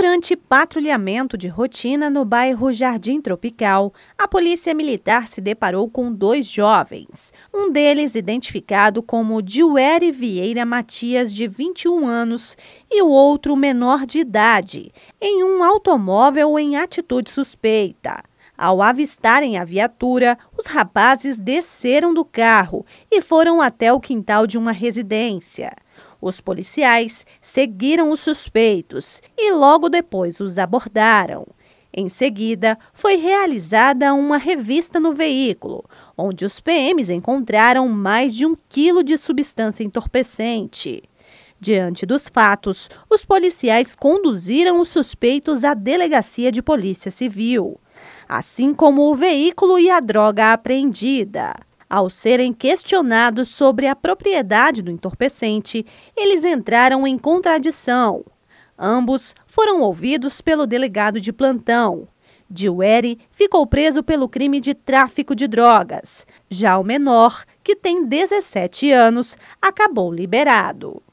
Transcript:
Durante patrulhamento de rotina no bairro Jardim Tropical, a polícia militar se deparou com dois jovens. Um deles, identificado como Diuere Vieira Matias, de 21 anos, e o outro menor de idade, em um automóvel em atitude suspeita. Ao avistarem a viatura, os rapazes desceram do carro e foram até o quintal de uma residência. Os policiais seguiram os suspeitos e logo depois os abordaram. Em seguida, foi realizada uma revista no veículo, onde os PMs encontraram mais de um quilo de substância entorpecente. Diante dos fatos, os policiais conduziram os suspeitos à delegacia de polícia civil, assim como o veículo e a droga apreendida. Ao serem questionados sobre a propriedade do entorpecente, eles entraram em contradição. Ambos foram ouvidos pelo delegado de plantão. Diweri ficou preso pelo crime de tráfico de drogas. Já o menor, que tem 17 anos, acabou liberado.